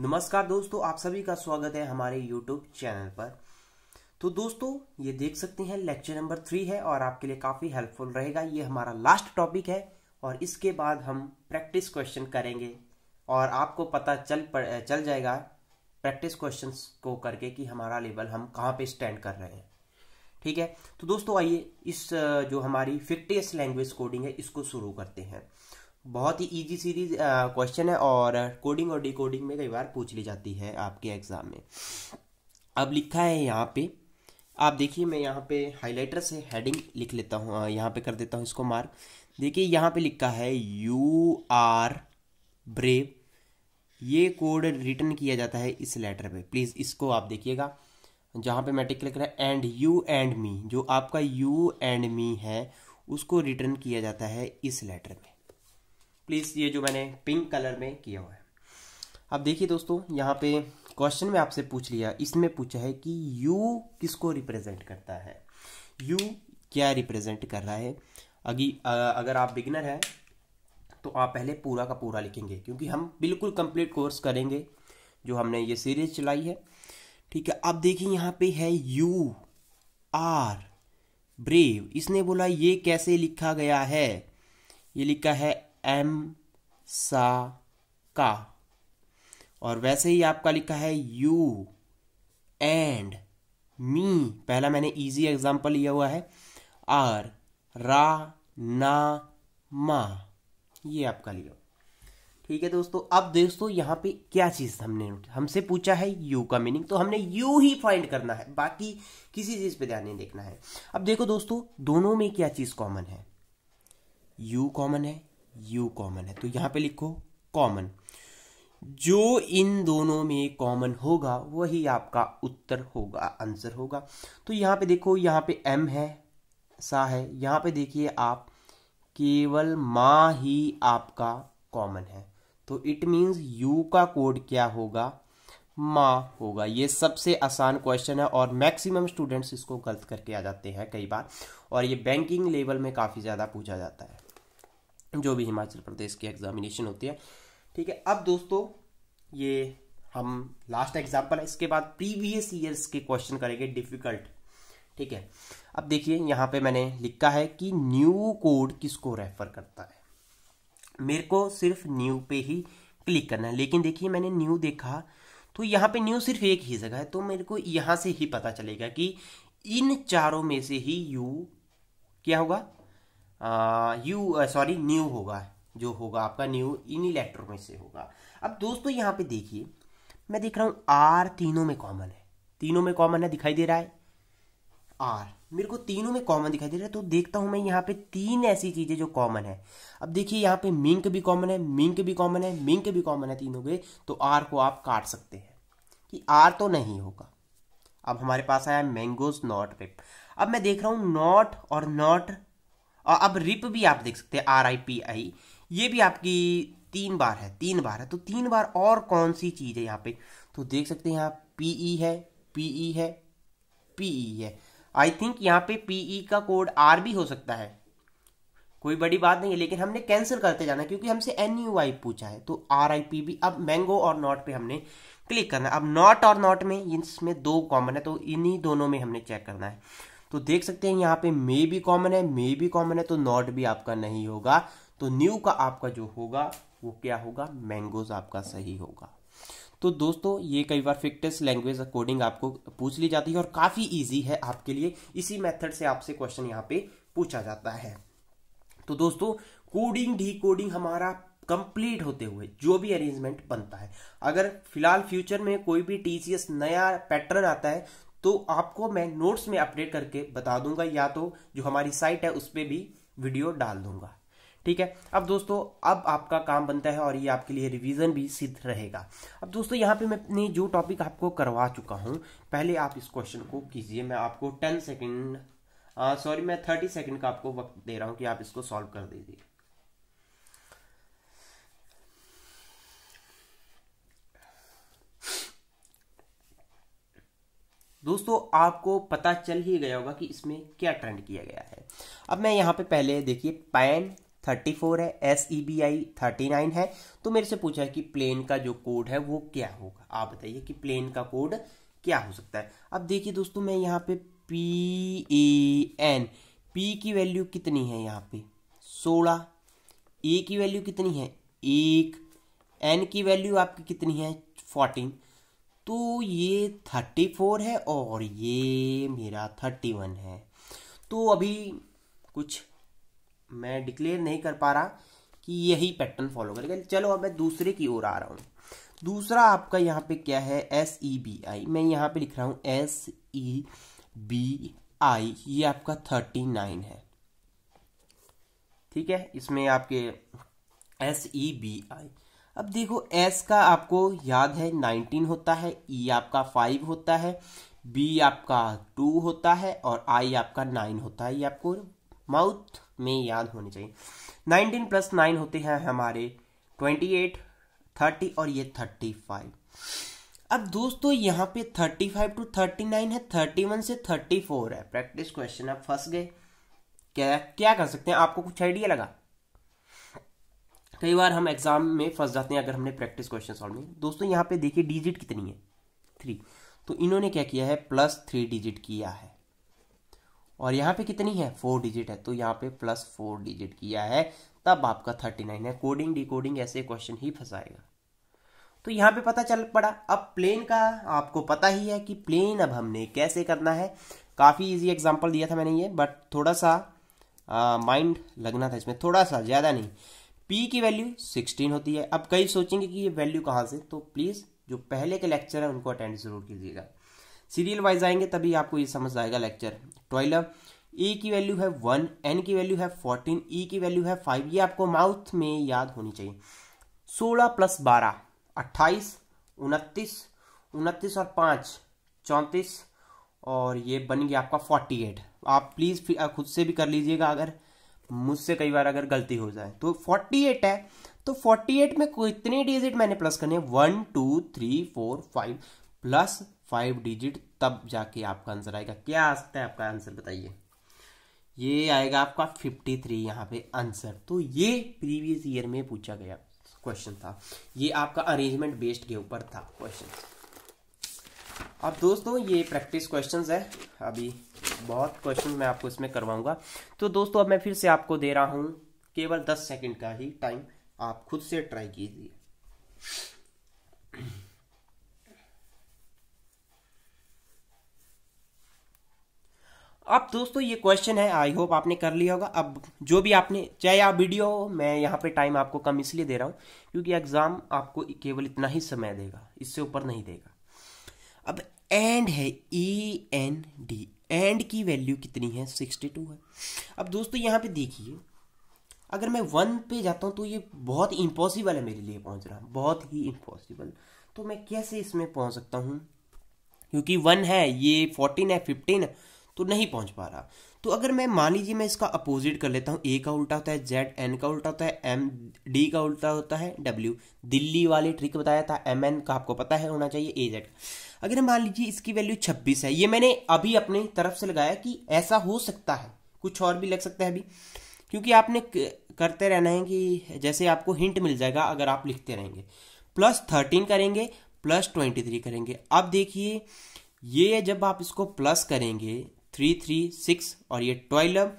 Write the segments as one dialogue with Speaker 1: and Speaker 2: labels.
Speaker 1: नमस्कार दोस्तों आप सभी का स्वागत है हमारे YouTube चैनल पर तो दोस्तों ये देख सकते हैं लेक्चर नंबर थ्री है और आपके लिए काफ़ी हेल्पफुल रहेगा ये हमारा लास्ट टॉपिक है और इसके बाद हम प्रैक्टिस क्वेश्चन करेंगे और आपको पता चल पड़, चल जाएगा प्रैक्टिस क्वेश्चन को करके कि हमारा लेवल हम कहाँ पे स्टैंड कर रहे हैं ठीक है तो दोस्तों आइए इस जो हमारी फिफ्टीएस लैंग्वेज कोडिंग है इसको शुरू करते हैं बहुत ही इजी सीरीज क्वेश्चन है और कोडिंग और डिकोडिंग में कई बार पूछ ली जाती है आपके एग्जाम में अब लिखा है यहाँ पे आप देखिए मैं यहाँ पे हाइलाइटर से हेडिंग लिख लेता हूँ uh, यहाँ पे कर देता हूँ इसको मार्क देखिए यहाँ पे लिखा है यू आर ब्रेव ये कोड रिटर्न किया जाता है इस लेटर पे प्लीज़ इसको आप देखिएगा जहाँ पे मैं टिक लिख रहा है एंड यू एंड मी जो आपका यू एंड मी है उसको रिटर्न किया जाता है इस लेटर में प्लीज़ ये जो मैंने पिंक कलर में किया हुआ है अब देखिए दोस्तों यहाँ पे क्वेश्चन में आपसे पूछ लिया इसमें पूछा है कि यू किसको रिप्रेजेंट करता है यू क्या रिप्रेजेंट कर रहा है अगी अगर आप बिगनर हैं तो आप पहले पूरा का पूरा लिखेंगे क्योंकि हम बिल्कुल कंप्लीट कोर्स करेंगे जो हमने ये सीरीज चलाई है ठीक है अब देखिए यहाँ पे है यू आर ब्रेव इसने बोला ये कैसे लिखा गया है ये लिखा है एम सा का और वैसे ही आपका लिखा है यू एंड मी पहला मैंने इजी एग्जांपल लिया हुआ है आर रा ना मा ये आपका लिया ठीक है दोस्तों अब दोस्तों यहाँ पे क्या चीज़ हमने हमसे पूछा है यू का मीनिंग तो हमने यू ही फाइंड करना है बाकी किसी चीज़ पे ध्यान नहीं देखना है अब देखो दोस्तों दोनों में क्या चीज़ कॉमन है यू कॉमन है यू कॉमन है तो यहाँ पे लिखो कॉमन जो इन दोनों में कॉमन होगा वही आपका उत्तर होगा आंसर होगा तो यहाँ पे देखो यहाँ पे एम है सा है यहाँ पे देखिए आप केवल माँ ही आपका कॉमन है तो इट मीन्स यू का कोड क्या होगा माँ होगा ये सबसे आसान क्वेश्चन है और मैक्सिमम स्टूडेंट्स इसको गलत करके आ जाते हैं कई बार और ये बैंकिंग लेवल में काफ़ी ज़्यादा पूछा जाता है जो भी हिमाचल प्रदेश की एग्जामिनेशन होती है ठीक है अब दोस्तों ये हम लास्ट एग्जाम्पल है इसके बाद प्रीवियस ईयर्स के क्वेश्चन करेंगे डिफिकल्ट ठीक है अब देखिए यहाँ पे मैंने लिखा है कि न्यू कोड किसको रेफर करता है मेरे को सिर्फ न्यू पे ही क्लिक करना है लेकिन देखिए मैंने न्यू देखा तो यहाँ पे न्यू सिर्फ एक ही जगह है तो मेरे को यहाँ से ही पता चलेगा कि इन चारों में से ही यू क्या होगा यू सॉरी न्यू होगा जो होगा आपका न्यू इन इलेक्ट्रो में से होगा अब दोस्तों यहाँ पे देखिए मैं देख रहा हूँ आर तीनों में कॉमन है तीनों में कॉमन है दिखाई दे रहा है आर मेरे को तीनों में कॉमन दिखाई दे रहा है तो देखता हूँ मैं यहाँ पे तीन ऐसी चीज़ें जो कॉमन है अब देखिए यहाँ पे मिंक भी कॉमन है मिंक भी कॉमन है मिंक भी कॉमन है तीनों के तो आर को आप काट सकते हैं कि आर तो नहीं होगा अब हमारे पास आया मैंगोज नॉट पे अब मैं देख रहा हूँ नॉट और नॉट और अब रिप भी आप देख सकते हैं आर आई पी आई ये भी आपकी तीन बार है तीन बार है तो तीन बार और कौन सी चीज़ है यहाँ पे तो देख सकते हैं यहाँ पी ई है पी ई e है पी ई e है आई थिंक यहाँ पे पी ई e का कोड आर भी हो सकता है कोई बड़ी बात नहीं है लेकिन हमने कैंसिल करते जाना क्योंकि हमसे एन यू आई पूछा है तो आर आई पी भी अब मैंगो और नॉट पे हमने क्लिक करना है अब नॉट और नॉट में इसमें दो कॉमन है तो इन्हीं दोनों में हमने चेक करना है तो देख सकते हैं यहाँ पे मे भी कॉमन है मे भी कॉमन है तो नॉट भी आपका नहीं होगा तो न्यू का आपका जो होगा वो क्या होगा मैंगोज आपका सही होगा तो दोस्तों ये कई बार फिक्टस लैंग्वेज अकॉर्डिंग आपको पूछ ली जाती है और काफ़ी इजी है आपके लिए इसी मेथड से आपसे क्वेश्चन यहाँ पे पूछा जाता है तो दोस्तों कोडिंग डी कोडिंग हमारा कंप्लीट होते हुए जो भी अरेंजमेंट बनता है अगर फिलहाल फ्यूचर में कोई भी टीसीएस नया पैटर्न आता है तो आपको मैं नोट्स में अपडेट करके बता दूंगा या तो जो हमारी साइट है उस पर भी वीडियो डाल दूंगा ठीक है अब दोस्तों अब आपका काम बनता है और ये आपके लिए रिवीजन भी सिद्ध रहेगा अब दोस्तों यहाँ पे मैं अपने जो टॉपिक आपको करवा चुका हूँ पहले आप इस क्वेश्चन को कीजिए मैं आपको टेन सेकेंड सॉरी मैं थर्टी सेकेंड का आपको वक्त दे रहा हूँ कि आप इसको सॉल्व कर दीजिए दोस्तों आपको पता चल ही गया होगा कि इसमें क्या ट्रेंड किया गया है अब मैं यहाँ पे पहले देखिए पैन 34 है S E B I thirty है तो मेरे से पूछा है कि प्लेन का जो कोड है वो क्या होगा आप बताइए कि प्लेन का कोड क्या हो सकता है अब देखिए दोस्तों मैं यहाँ पे पी ए एन पी की वैल्यू कितनी है यहाँ पे सोलह ए की वैल्यू कितनी है एक एन की वैल्यू आपकी कितनी है फोर्टीन तो ये थर्टी फोर है और ये मेरा थर्टी वन है तो अभी कुछ मैं डिक्लेयर नहीं कर पा रहा कि यही पैटर्न फॉलो करेगा चलो अब मैं दूसरे की ओर आ रहा हूँ दूसरा आपका यहाँ पे क्या है एस ई बी आई मैं यहाँ पे लिख रहा हूँ एस ई बी आई ये आपका थर्टी नाइन है ठीक है इसमें आपके एस ई बी आई अब देखो एस का आपको याद है नाइनटीन होता है ई e आपका फाइव होता है बी आपका टू होता है और आई आपका नाइन होता है ये आपको माउथ में याद होने चाहिए नाइनटीन प्लस नाइन होते हैं हमारे ट्वेंटी एट थर्टी और ये थर्टी फाइव अब दोस्तों यहाँ पे thirty five to thirty nine है थर्टी वन से थर्टी फोर है प्रैक्टिस क्वेश्चन आप फंस गए क्या क्या कर सकते हैं आपको कुछ आइडिया लगा कई बार हम एग्जाम में फंस जाते हैं अगर हमने प्रैक्टिस क्वेश्चन सॉल्व नहीं दोस्तों यहाँ पे देखिए डिजिट कितनी है थ्री तो इन्होंने क्या किया है प्लस थ्री डिजिट किया है और यहाँ पे कितनी है फोर डिजिट है तो यहाँ पे प्लस फोर डिजिट किया है तब आपका थर्टी नाइन है कोडिंग डिकोडिंग ऐसे क्वेश्चन ही फंसाएगा तो यहाँ पे पता चल पड़ा अब प्लेन का आपको पता ही है कि प्लेन अब हमने कैसे करना है काफ़ी इजी एग्जाम्पल दिया था मैंने ये बट थोड़ा सा माइंड लगना था इसमें थोड़ा सा ज़्यादा नहीं पी की वैल्यू सिक्सटीन होती है अब कई सोचेंगे कि ये वैल्यू कहाँ से तो प्लीज़ जो पहले के लेक्चर है उनको अटेंड जरूर कीजिएगा सीरियल वाइज आएंगे तभी आपको ये समझ आएगा लेक्चर ट्वेल्व ई की वैल्यू है वन एन की वैल्यू है फोर्टीन ई e की वैल्यू है फाइव ये आपको माउथ में याद होनी चाहिए सोलह प्लस बारह अट्ठाईस उनतीस उनतीस और पाँच चौंतीस और ये बन गया आपका फोर्टी एट आप प्लीज़ खुद से भी कर लीजिएगा अगर मुझसे कई बार अगर गलती हो जाए तो 48 है तो 48 में कितने डिजिट मैंने प्लस करने हैं one two three four five plus five digit तब जाके आपका आंसर आएगा क्या आ सकता है आपका आंसर बताइए ये आएगा आपका 53 थ्री यहाँ पे आंसर तो ये प्रीवियस ईयर में पूछा गया क्वेश्चन था ये आपका अरेंजमेंट बेस्ड के ऊपर था क्वेश्चन अब दोस्तों ये प्रैक्टिस क्वेश्चंस है अभी बहुत क्वेश्चन मैं आपको इसमें करवाऊंगा तो दोस्तों अब मैं फिर से आपको दे रहा हूँ केवल दस सेकंड का ही टाइम आप खुद से ट्राई कीजिए अब दोस्तों ये क्वेश्चन है आई होप आपने कर लिया होगा अब जो भी आपने चाहे आप वीडियो हो मैं यहाँ पे टाइम आपको कम इसलिए दे रहा हूँ क्योंकि एग्ज़ाम आपको केवल इतना ही समय देगा इससे ऊपर नहीं देगा अब एंड है ए एन डी एंड की वैल्यू कितनी है सिक्सटी टू है अब दोस्तों यहाँ पे देखिए अगर मैं वन पे जाता हूँ तो ये बहुत इम्पॉसिबल है मेरे लिए पहुँचना बहुत ही इम्पॉसिबल तो मैं कैसे इसमें पहुँच सकता हूँ क्योंकि वन है ये फोर्टीन है फिफ्टीन है तो नहीं पहुँच पा रहा तो अगर मैं मान लीजिए मैं इसका अपोजिट कर लेता हूँ ए का उल्टा होता है जेड एन का उल्टा होता है एम डी का उल्टा होता है डब्ल्यू दिल्ली वाले ट्रिक बताया था एम एन का आपको पता है होना चाहिए ए जेड अगर मान लीजिए इसकी वैल्यू छब्बीस है ये मैंने अभी अपने तरफ से लगाया कि ऐसा हो सकता है कुछ और भी लग सकता है अभी क्योंकि आपने करते रहना है कि जैसे आपको हिंट मिल जाएगा अगर आप लिखते रहेंगे प्लस थर्टीन करेंगे प्लस ट्वेंटी थ्री करेंगे अब देखिए ये जब आप इसको प्लस करेंगे थ्री थ्री सिक्स और ये ट्वेल्व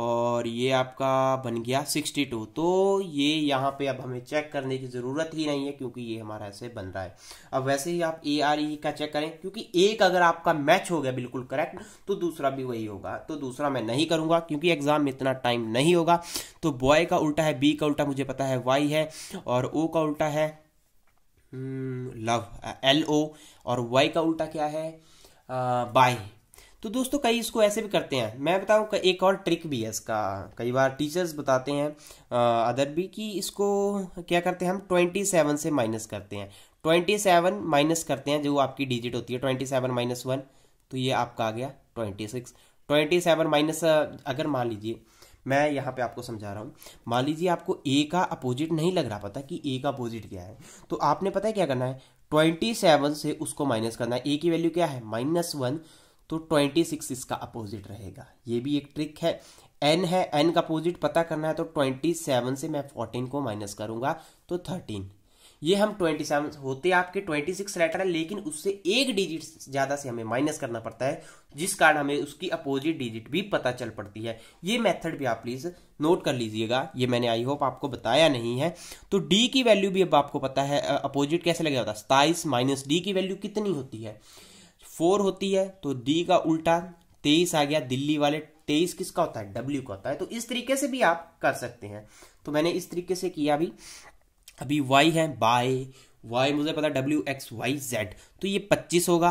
Speaker 1: और ये आपका बन गया सिक्सटी टू तो ये यहाँ पे अब हमें चेक करने की ज़रूरत ही नहीं है क्योंकि ये हमारा ऐसे बन रहा है अब वैसे ही आप ए आर ई का चेक करें क्योंकि एक अगर आपका मैच हो गया बिल्कुल करेक्ट तो दूसरा भी वही होगा तो दूसरा मैं नहीं करूँगा क्योंकि एग्जाम में इतना टाइम नहीं होगा तो बॉय का उल्टा है बी का उल्टा मुझे पता है वाई है और ओ का उल्टा है लव एल ओ और वाई का उल्टा क्या है बाय तो दोस्तों कई इसको ऐसे भी करते हैं मैं बताऊं एक और ट्रिक भी है इसका कई बार टीचर्स बताते हैं अदर भी कि इसको क्या करते हैं हम ट्वेंटी सेवन से माइनस करते हैं ट्वेंटी सेवन माइनस करते हैं जो आपकी डिजिट होती है ट्वेंटी सेवन माइनस वन तो ये आपका आ गया twenty six twenty seven minus अगर मान लीजिए मैं यहाँ पे आपको समझा रहा हूँ मान लीजिए आपको ए का अपोजिट नहीं लग रहा पता कि ए का अपोजिट क्या है तो आपने पता है क्या करना है ट्वेंटी सेवन से उसको माइनस करना है ए की वैल्यू क्या है माइनस वन तो 26 इसका अपोजिट रहेगा ये भी एक ट्रिक है एन है एन का अपोजिट पता करना है तो 27 से मैं 14 को माइनस करूंगा तो 13 ये हम 27 होते आपके 26 लेटर है लेकिन उससे एक डिजिट ज़्यादा से हमें माइनस करना पड़ता है जिस कारण हमें उसकी अपोजिट डिजिट भी पता चल पड़ती है ये मेथड भी आप प्लीज़ नोट कर लीजिएगा ये मैंने आई होप आपको बताया नहीं है तो डी की वैल्यू भी अब आपको पता है अपोजिट कैसे लगेगा होता है सताइस माइनस डी की वैल्यू कितनी होती है फोर होती है तो दी का उल्टा तेईस आ गया दिल्ली वाले तेईस किसका होता है डब्ल्यू का होता है तो इस तरीके से भी आप कर सकते हैं तो मैंने इस तरीके से किया अभी अभी वाई है बाय वाई मुझे पता डब्ल्यू एक्स वाई जेड तो ये पच्चीस होगा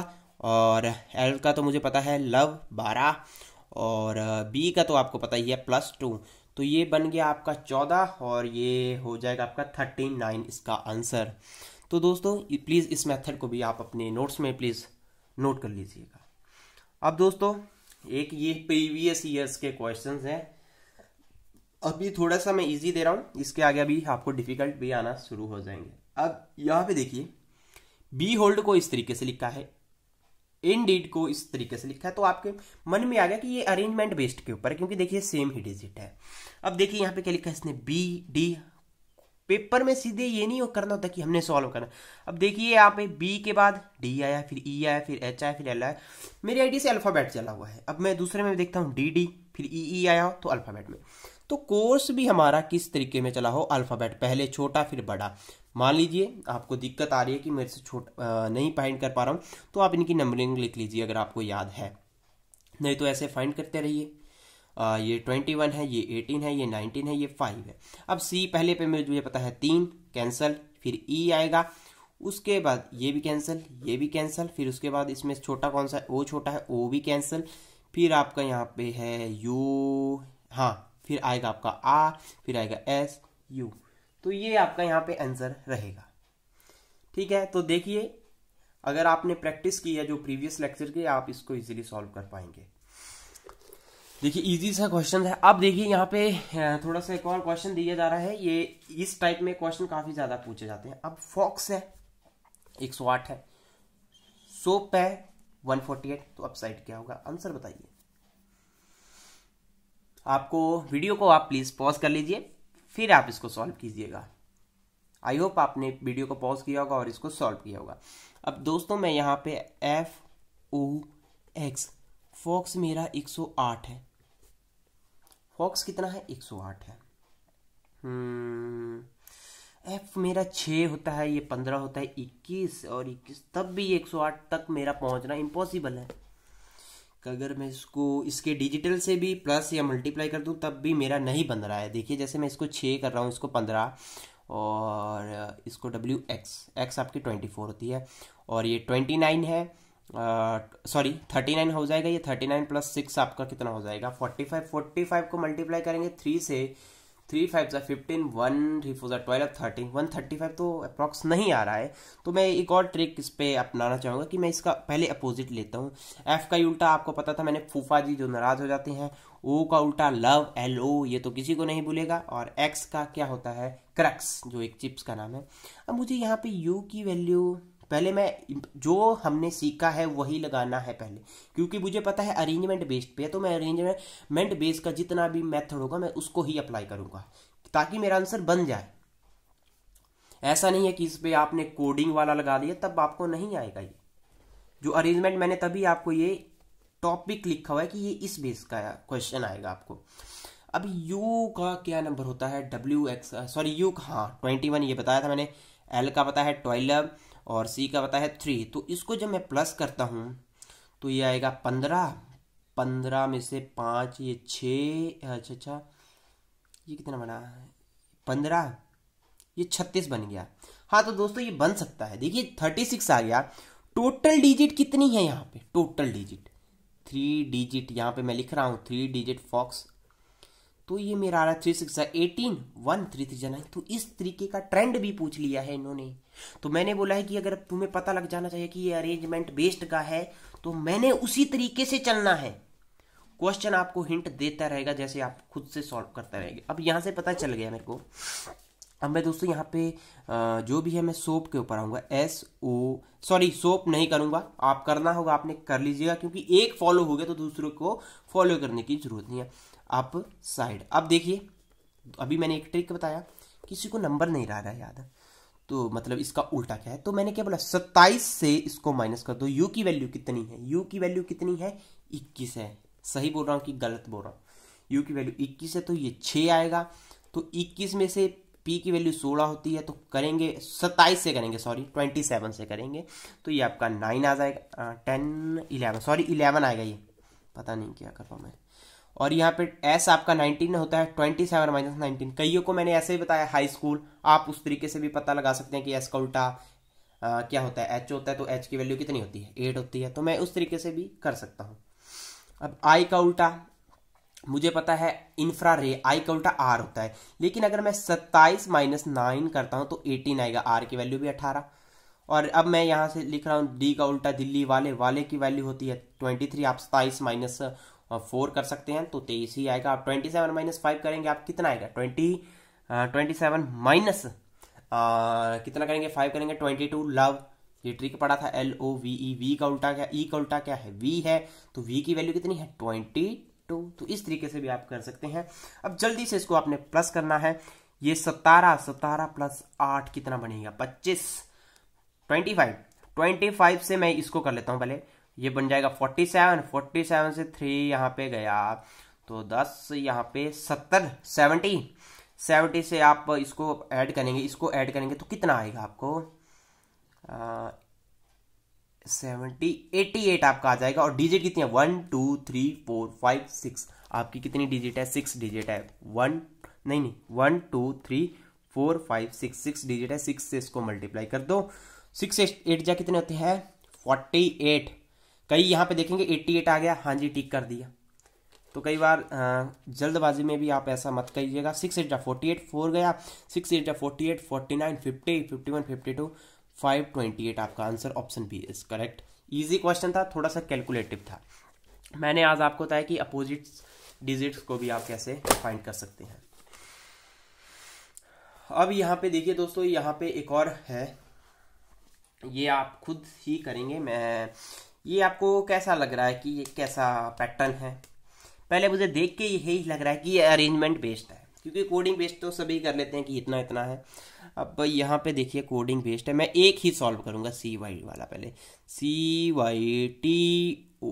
Speaker 1: और एल का तो मुझे पता है लव बारह और बी का तो आपको पता ही है प्लस टू तो ये बन गया आपका चौदह और ये हो जाएगा आपका थर्टी नाइन इसका आंसर तो दोस्तों प्लीज़ इस मेथड को भी आप अपने नोट्स में प्लीज़ नोट कर लीजिएगा अब दोस्तों एक ये प्रीवियस ईयर्स के क्वेश्चन हैं अभी थोड़ा सा मैं इजी दे रहा हूँ इसके आगे अभी आपको डिफिकल्ट भी आना शुरू हो जाएंगे अब यहाँ पे देखिए बी होल्ड को इस तरीके से लिखा है इन डीड को इस तरीके से लिखा है तो आपके मन में आ गया कि ये अरेंजमेंट बेस्ड के ऊपर है क्योंकि देखिए सेम ही डिजिट है अब देखिए यहाँ पे क्या लिखा है इसने बी डी पेपर में सीधे ये नहीं करना होता कि हमने सॉल्व करना अब देखिए यहाँ पे बी के बाद डी आया फिर ई e आया फिर एच आया फिर एल आया मेरी आईडी से अल्फ़ाबेट चला हुआ है अब मैं दूसरे में देखता हूँ डी डी फिर ई e, ई e आया तो अल्फ़ाबेट में तो कोर्स भी हमारा किस तरीके में चला हो अल्फ़ाबेट पहले छोटा फिर बड़ा मान लीजिए आपको दिक्कत आ रही है कि मेरे से छोटा नहीं फाइंड कर पा रहा हूँ तो आप इनकी नंबरिंग लिख लीजिए अगर आपको याद है नहीं तो ऐसे फाइंड करते रहिए ये ट्वेंटी वन है ये एटीन है ये नाइनटीन है ये फाइव है अब सी पहले पे मुझे पता है तीन कैंसल फिर ई e आएगा उसके बाद ये भी कैंसिल ये भी कैंसिल फिर उसके बाद इसमें छोटा कौन सा है ओ छोटा है ओ भी कैंसिल फिर आपका यहाँ पे है यू हाँ फिर आएगा आपका आ फिर आएगा एस यू तो ये आपका यहाँ पे आंसर रहेगा ठीक है तो देखिए अगर आपने प्रैक्टिस की है जो प्रीवियस लेक्चर की आप इसको इजीली सॉल्व कर पाएंगे देखिए इजी सा क्वेश्चन है अब देखिए यहाँ पे थोड़ा सा एक और क्वेश्चन दिया जा रहा है ये इस टाइप में क्वेश्चन काफ़ी ज़्यादा पूछे जाते हैं अब फॉक्स है एक सौ आठ है सोप है वन फोर्टी एट तो अपसाइड क्या होगा आंसर बताइए आपको वीडियो को आप प्लीज़ पॉज कर लीजिए फिर आप इसको सॉल्व कीजिएगा आई होप आपने वीडियो को पॉज किया होगा और इसको सॉल्व किया होगा अब दोस्तों मैं यहाँ पे एफ ओ एक्स फॉक्स मेरा 108 है फॉक्स कितना है 108 है एफ हम्म, मेरा छ होता है ये पंद्रह होता है इक्कीस और इक्कीस तब भी एक सौ आठ तक मेरा पहुंचना इम्पॉसिबल है अगर मैं इसको इसके डिजिटल से भी प्लस या मल्टीप्लाई कर दूं तब भी मेरा नहीं बन रहा है देखिए जैसे मैं इसको छः कर रहा हूँ इसको पंद्रह और इसको डब्ल्यू एक्स एक्स आपकी ट्वेंटी फोर होती है और ये ट्वेंटी नाइन है सॉरी थर्टी नाइन हो जाएगा ये थर्टी नाइन प्लस सिक्स आपका कितना हो जाएगा फोर्टी फाइव फोर्टी फाइव को मल्टीप्लाई करेंगे थ्री से थ्री फाइव जै फिफ्टीन वन थ्री फोर जै twelve thirteen one thirty five तो अप्रॉक्स नहीं आ रहा है तो मैं एक और ट्रिक इस पर अपनाना चाहूँगा कि मैं इसका पहले अपोजिट लेता हूँ एफ का उल्टा आपको पता था मैंने फूफा जी जो नाराज़ हो जाते हैं ओ का उल्टा लव एल ओ ये तो किसी को नहीं भूलेगा और एक्स का क्या होता है क्रक्स जो एक चिप्स का नाम है अब मुझे यहाँ पे यू की वैल्यू पहले मैं जो हमने सीखा है वही लगाना है पहले क्योंकि मुझे पता है अरेंजमेंट बेस्ड पे तो मैं अरेंजमेंट बेस्ड का जितना भी मेथड होगा मैं उसको ही अप्लाई करूंगा ताकि मेरा आंसर बन जाए ऐसा नहीं है कि इस पर आपने कोडिंग वाला लगा दिया तब आपको नहीं आएगा ये जो अरेंजमेंट मैंने तभी आपको ये टॉपिक लिखा हुआ है कि ये इस बेस का क्वेश्चन आएगा आपको अब यू का क्या नंबर होता है डब्ल्यू एक्स सॉरी यू का हाँ ट्वेंटी वन ये बताया था मैंने एल का पता है ट्वेल्व और सी का बताया थ्री तो इसको जब मैं प्लस करता हूँ तो ये आएगा पंद्रह पंद्रह में से पाँच ये छः अच्छा अच्छा ये कितना बना पंद्रह ये छत्तीस बन गया हाँ तो दोस्तों ये बन सकता है देखिए थर्टी सिक्स आ गया टोटल डिजिट कितनी है यहाँ पे टोटल डिजिट थ्री डिजिट यहाँ पे मैं लिख रहा हूँ थ्री डिजिट फॉक्स तो ये मेरा आ रहा three six eighteen one three three जाना तो इस तरीके का ट्रेंड भी पूछ लिया है इन्होंने तो मैंने बोला है कि अगर तुम्हें पता लग जाना चाहिए कि ये अरेंजमेंट बेस्ड का है तो मैंने उसी तरीके से चलना है क्वेश्चन आपको हिंट देता रहेगा जैसे आप खुद से सॉल्व करता रहेगा अब यहाँ से पता चल गया मेरे को अब मैं दोस्तों यहाँ पे जो भी है मैं सोप के ऊपर आऊँगा एस ओ सॉरी सोप नहीं करूंगा आप करना होगा आपने कर लीजिएगा क्योंकि एक फॉलो हो गया तो दूसरों को फॉलो करने की जरूरत नहीं है अप साइड अब देखिए अभी मैंने एक ट्रिक बताया किसी को नंबर नहीं रहा है याद तो मतलब इसका उल्टा क्या है तो मैंने क्या बोला सत्ताईस से इसको माइनस कर दो यू की वैल्यू कितनी है यू की वैल्यू कितनी है इक्कीस है सही बोल रहा हूँ कि गलत बोल रहा हूँ यू की वैल्यू इक्कीस है तो ये छः आएगा तो इक्कीस में से पी की वैल्यू सोलह होती है तो करेंगे सत्ताईस से करेंगे सॉरी ट्वेंटी सेवन से करेंगे तो ये आपका नाइन आ जाएगा टेन इलेवन सॉरी इलेवन आएगा ये पता नहीं क्या कर रहा हूँ मैं और यहाँ पे एस आपका 19 होता है 27 सेवन माइनस नाइनटीन कईयों को मैंने ऐसे ही बताया हाई स्कूल आप उस तरीके से भी पता लगा सकते हैं कि एस का उल्टा आ, क्या होता है एच होता है तो एच की वैल्यू कितनी होती है एट होती है तो मैं उस तरीके से भी कर सकता हूँ अब आई का उल्टा मुझे पता है इंफ्रा रे आई का उल्टा आर होता है लेकिन अगर मैं सत्ताईस माइनस नाइन करता हूँ तो एटीन आएगा आर की वैल्यू भी अठारह और अब मैं यहाँ से लिख रहा हूँ डी का उल्टा दिल्ली वाले वाले की वैल्यू होती है ट्वेंटी थ्री आप सताइस माइनस फोर कर सकते हैं तो तेईस ही आएगा आप ट्वेंटी सेवन माइनस फाइव करेंगे आप कितना आएगा ट्वेंटी ट्वेंटी सेवन माइनस कितना करेंगे फाइव करेंगे ट्वेंटी टू लव ये ट्रिक पड़ा था L O V E V का उल्टा क्या ई e का उल्टा क्या है वी है तो वी की वैल्यू कितनी है ट्वेंटी टू तो इस तरीके से भी आप कर सकते हैं अब जल्दी से इसको आपने प्लस करना है ये सतारह सतारह प्लस आठ कितना बनेगा पच्चीस ट्वेंटी फाइव ट्वेंटी फाइव से मैं इसको कर लेता हूं पहले ये बन जाएगा फोर्टी सेवन फोर्टी सेवन से थ्री यहाँ पे गया तो दस यहाँ पे सत्तर सेवनटी सेवनटी से आप इसको ऐड करेंगे इसको ऐड करेंगे तो कितना आएगा आपको सेवनटी एटी एट आपका आ जाएगा और डिजिट कितनी है one two three four five six आपकी कितनी डिजिट है सिक्स डिजिट है वन नहीं नहीं one two three four five six six digit है सिक्स से इसको मल्टीप्लाई कर दो सिक्स एट जा कितने होते हैं फोर्टी एट कई यहाँ पे देखेंगे 88 आ गया हाँ जी टिक कर दिया तो कई बार जल्दबाजी में भी आप ऐसा मत कहिएगा सिक्स एट जा फोर्टी एट फोर गया सिक्स एट जा forty eight forty nine fifty fifty one fifty two five twenty eight आपका answer option B is correct easy question था थोड़ा सा कैलकुलेटिव था मैंने आज आपको बताया कि अपोजिट डिजिट्स को भी आप कैसे फाइंड कर सकते हैं अब यहाँ पे देखिए दोस्तों यहाँ पे एक और है ये आप खुद ही करेंगे मैं ये आपको कैसा लग रहा है कि ये कैसा पैटर्न है पहले मुझे देख के यही लग रहा है कि ये अरेंजमेंट बेस्ड है क्योंकि कोडिंग बेस्ड तो सभी कर लेते हैं कि इतना इतना है अब यहाँ पे देखिए कोडिंग बेस्ड है मैं एक ही सॉल्व करूँगा सी वाई वाला पहले C Y T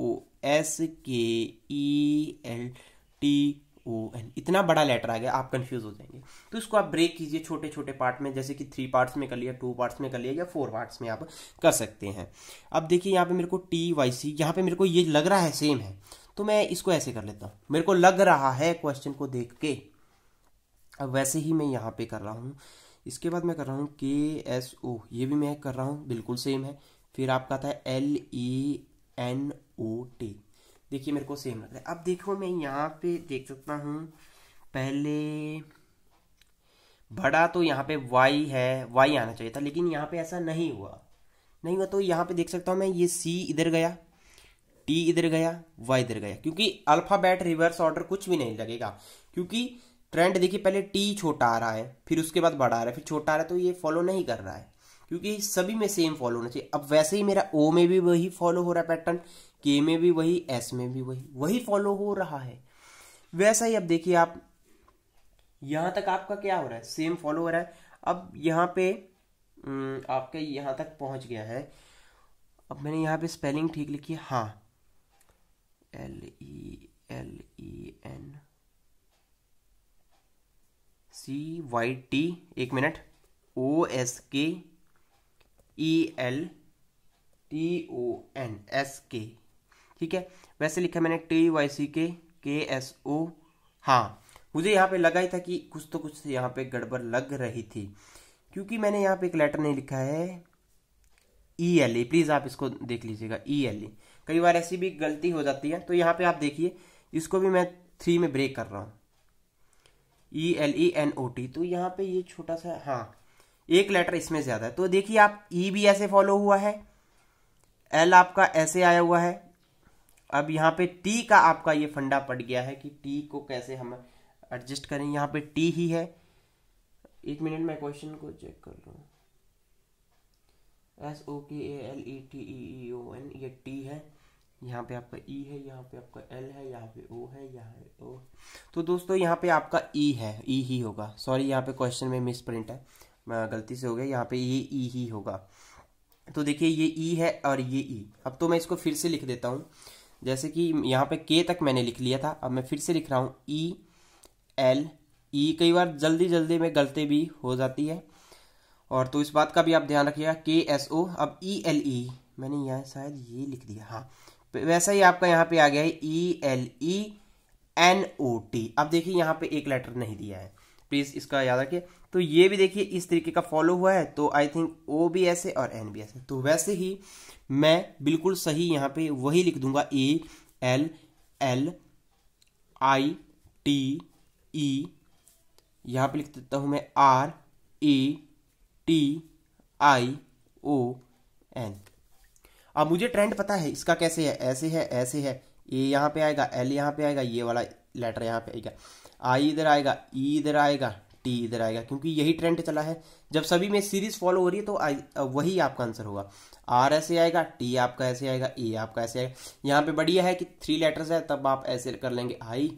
Speaker 1: O S K E L T O N इतना बड़ा लेटर आ गया आप कंफ्यूज हो जाएंगे तो इसको आप ब्रेक कीजिए छोटे छोटे पार्ट में जैसे कि थ्री पार्ट्स में कर लिया टू पार्ट्स में कर लिया या फोर पार्ट्स में आप कर सकते हैं अब देखिए यहाँ पे मेरे को टी वाई सी यहाँ पे मेरे को ये लग रहा है सेम है तो मैं इसको ऐसे कर लेता हूँ मेरे को लग रहा है क्वेश्चन को देख के अब वैसे ही मैं यहाँ पे कर रहा हूँ इसके बाद मैं कर रहा हूँ के एस ओ ये भी मैं कर रहा हूँ बिल्कुल सेम है फिर आपका आता है L E N O T देखिए मेरे को सेम लग रहा है अब देखो मैं यहाँ पे देख सकता हूँ पहले बड़ा तो यहाँ पे वाई है वाई आना चाहिए था लेकिन यहाँ पे ऐसा नहीं हुआ नहीं हुआ तो यहाँ पे देख सकता हूँ मैं ये सी इधर गया टी इधर गया वाई इधर गया क्योंकि अल्फ़ाबेट रिवर्स ऑर्डर कुछ भी नहीं लगेगा क्योंकि ट्रेंड देखिए पहले टी छोटा आ रहा है फिर उसके बाद बड़ा आ रहा है फिर छोटा आ रहा है तो ये फॉलो नहीं कर रहा है क्योंकि सभी में सेम फॉलो होना चाहिए अब वैसे ही मेरा ओ में भी वही फॉलो हो रहा है पैटर्न के में भी वही एस में भी वही वही फॉलो हो रहा है वैसा ही अब देखिए आप यहां तक आपका क्या हो रहा है सेम फॉलो हो रहा है अब यहां पे हम्म, आपका यहां तक पहुंच गया है अब मैंने यहां पे स्पेलिंग ठीक लिखी है हाँ L E L E N C Y T एक minute O S K E L T O N S K ठीक है वैसे लिखा मैंने टी वाई सी के के एस ओ हाँ मुझे यहाँ पे लगा ही था कि कुछ तो कुछ यहाँ पे गड़बड़ लग रही थी क्योंकि मैंने यहाँ पे एक लेटर नहीं लिखा है ई एल ई प्लीज़ आप इसको देख लीजिएगा ई एल ई कई बार ऐसी भी गलती हो जाती है तो यहाँ पे आप देखिए इसको भी मैं थ्री में ब्रेक कर रहा हूँ E L E N O T तो यहाँ पे ये छोटा सा हाँ एक लेटर इसमें ज़्यादा है तो देखिए आप ई e भी ऐसे फॉलो हुआ है एल आपका ऐसे आया हुआ है अब यहाँ पे टी का आपका ये फंडा पड़ गया है कि टी को कैसे हम एडजस्ट करें यहाँ पे टी ही है एक मिनट मैं क्वेश्चन को चेक कर लूँ S O K A L E T E O N ये टी है यहाँ पे आपका ई e है यहाँ पे आपका एल है यहाँ पे ओ है यहाँ पे ओ तो दोस्तों यहाँ पे आपका ई e है ई e ही होगा सॉरी यहाँ पे क्वेश्चन में मिस प्रिंट है गलती से हो गया यहाँ पे ये ई e ही होगा तो देखिए ये ई e है और ये ई e। अब तो मैं इसको फिर से लिख देता हूँ जैसे कि यहाँ पे के तक मैंने लिख लिया था अब मैं फिर से लिख रहा हूँ ई एल ई कई बार जल्दी जल्दी में गलती भी हो जाती है और तो इस बात का भी आप ध्यान रखिएगा के एस ओ अब ई एल ई मैंने यहाँ शायद ये लिख दिया हाँ वैसा ही आपका यहाँ पे आ गया है E L E N O T अब देखिए यहाँ पे एक लेटर नहीं दिया है प्लीज़ इसका याद रखिए तो ये भी देखिए इस तरीके का फॉलो हुआ है तो आई थिंक ओ भी ऐसे और एन भी ऐसे तो वैसे ही मैं बिल्कुल सही यहाँ पे वही लिख दूंगा A L L I T E यहाँ पे लिख देता हूँ मैं R A T I O N अब मुझे ट्रेंड पता है इसका कैसे है ऐसे है ऐसे है ए यहाँ पे आएगा एल यहाँ पे आएगा ये वाला लेटर यहाँ पे आएगा आई इधर आएगा ई e इधर आएगा टी इधर आएगा क्योंकि यही ट्रेंड चला है जब सभी में सीरीज फॉलो हो रही है तो वही आपका आंसर होगा आर ऐसे आएगा टी आपका ऐसे आएगा ए आपका ऐसे आएगा यहाँ पे बढ़िया है कि थ्री लेटर्स है तब आप ऐसे कर लेंगे आई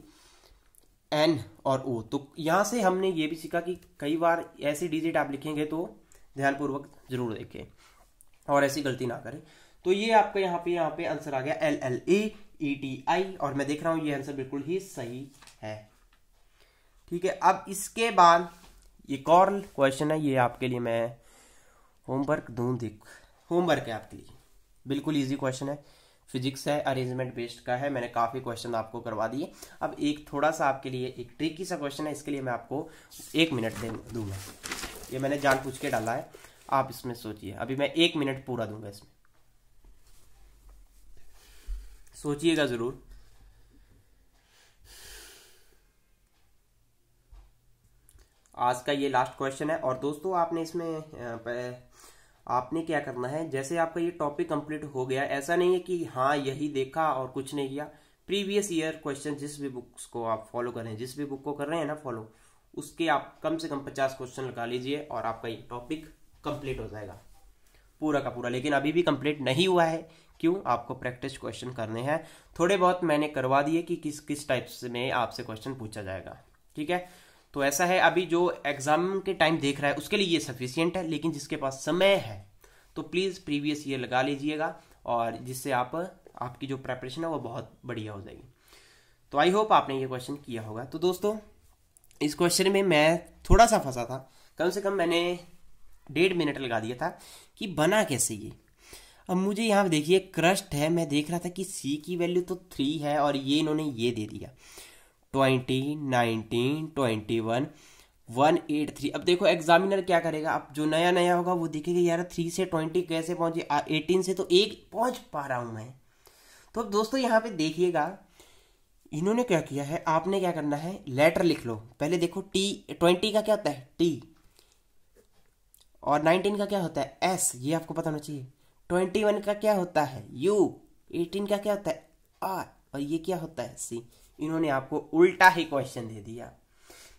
Speaker 1: एन और ओ तो यहाँ से हमने ये भी सीखा कि कई बार ऐसे डिजिट आप लिखेंगे तो ध्यानपूर्वक जरूर देखें और ऐसी गलती ना करें तो ये आपका यहाँ पे यहाँ पे आंसर आ गया L L A T I और मैं देख रहा हूँ ये आंसर बिल्कुल ही सही है ठीक है अब इसके बाद एक और क्वेश्चन है ये आपके लिए मैं होमवर्क दूँ देख होमवर्क है आपके लिए बिल्कुल इजी क्वेश्चन है फिजिक्स है अरेंजमेंट बेस्ड का है मैंने काफ़ी क्वेश्चन आपको करवा दिए अब एक थोड़ा सा आपके लिए एक ट्रिकी सा क्वेश्चन है इसके लिए मैं आपको एक मिनट दे दूंगा ये मैंने जान पूछ के डाला है आप इसमें सोचिए अभी मैं एक मिनट पूरा दूंगा इसमें सोचिएगा ज़रूर आज का ये लास्ट क्वेश्चन है और दोस्तों आपने इसमें आपने क्या करना है जैसे आपका ये टॉपिक कंप्लीट हो गया ऐसा नहीं है कि हाँ यही देखा और कुछ नहीं किया प्रीवियस ईयर क्वेश्चन जिस भी बुक्स को आप फॉलो करें जिस भी बुक को कर रहे हैं ना फॉलो उसके आप कम से कम पचास क्वेश्चन लगा लीजिए और आपका ये टॉपिक कंप्लीट हो जाएगा पूरा का पूरा लेकिन अभी भी कंप्लीट नहीं हुआ है क्यों आपको प्रैक्टिस क्वेश्चन करने हैं थोड़े बहुत मैंने करवा दिए कि किस किस टाइप्स में आपसे क्वेश्चन पूछा जाएगा ठीक है तो ऐसा है अभी जो एग्ज़ाम के टाइम देख रहा है उसके लिए ये सफिशियंट है लेकिन जिसके पास समय है तो प्लीज़ प्रीवियस ईयर लगा लीजिएगा और जिससे आप आपकी जो प्रेपरेशन है वो बहुत बढ़िया हो जाएगी तो आई होप आपने ये क्वेश्चन किया होगा तो दोस्तों इस क्वेश्चन में मैं थोड़ा सा फंसा था कम से कम मैंने डेढ़ मिनट लगा दिया था कि बना कैसे ये अब मुझे यहाँ देखिए क्रस्ट है मैं देख रहा था कि सी की वैल्यू तो थ्री है और ये इन्होंने ये दे दिया twenty nineteen twenty one one eight three अब देखो एग्जामिनर क्या करेगा अब जो नया नया होगा वो देखेगा यार थ्री से ट्वेंटी कैसे पहुंचे एटीन से तो एक पहुंच पा रहा हूं मैं तो अब दोस्तों यहाँ पे देखिएगा इन्होंने क्या किया है आपने क्या करना है लेटर लिख लो पहले देखो टी ट्वेंटी का क्या होता है टी और नाइनटीन का क्या होता है एस ये आपको पता होना चाहिए ट्वेंटी वन का क्या होता है यू एटीन का क्या होता है आर और ये क्या होता है सी इन्होंने आपको उल्टा ही क्वेश्चन दे दिया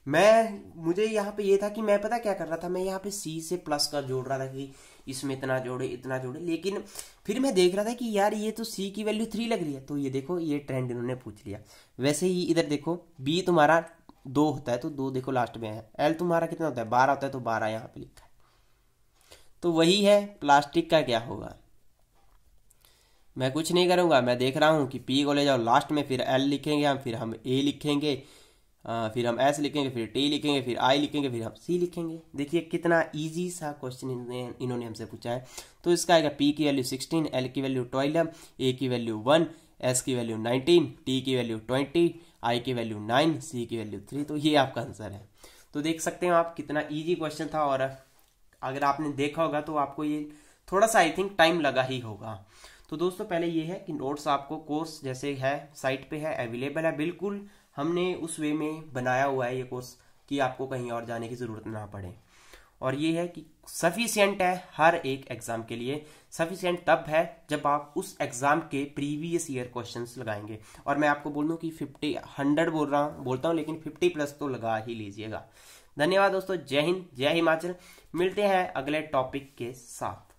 Speaker 1: मैं मुझे यहाँ पे ये था कि मैं पता क्या कर रहा था मैं यहाँ पे सी से प्लस का जोड़ रहा था कि इसमें इतना जोड़े इतना जोड़े लेकिन फिर मैं देख रहा था कि यार ये तो सी की वैल्यू थ्री लग रही है तो ये देखो ये ट्रेंड इन्होंने पूछ लिया वैसे ही इधर देखो बी तुम्हारा दो होता है तो दो देखो लास्ट में है एल तुम्हारा कितना होता है बारह होता है तो बारह यहाँ पे लिखा है तो वही है प्लास्टिक का क्या होगा मैं कुछ नहीं करूँगा मैं देख रहा हूँ कि पी को ले जाओ लास्ट में फिर एल लिखेंगे हम फिर हम ए लिखेंगे आ, फिर हम एस लिखेंगे फिर टी लिखेंगे फिर आई लिखेंगे फिर हम सी लिखेंगे देखिए कितना इजी सा क्वेश्चन इन्होंने हमसे पूछा है तो इसका आएगा पी की वैल्यू सिक्सटीन एल की वैल्यू ट्वेल्व ए की वैल्यू वन एस की वैल्यू नाइनटीन टी की वैल्यू ट्वेंटी आई की वैल्यू नाइन सी की वैल्यू थ्री तो ये आपका आंसर है तो देख सकते हो आप कितना ईजी क्वेश्चन था और अगर आपने देखा होगा तो आपको ये थोड़ा सा आई थिंक टाइम लगा ही होगा तो दोस्तों पहले ये है कि नोट्स आपको कोर्स जैसे है साइट पे है अवेलेबल है बिल्कुल हमने उस वे में बनाया हुआ है ये कोर्स कि आपको कहीं और जाने की ज़रूरत ना पड़े और ये है कि सफिशियंट है हर एक एग्ज़ाम के लिए सफिशियंट तब है जब आप उस एग्ज़ाम के प्रीवियस ईयर क्वेश्चन लगाएंगे और मैं आपको बोल दूँ कि फिफ्टी हंड्रेड बोल रहा हूँ बोलता हूँ लेकिन फिफ्टी प्लस तो लगा ही लीजिएगा धन्यवाद दोस्तों जय हिंद जय हिमाचल मिलते हैं अगले टॉपिक के साथ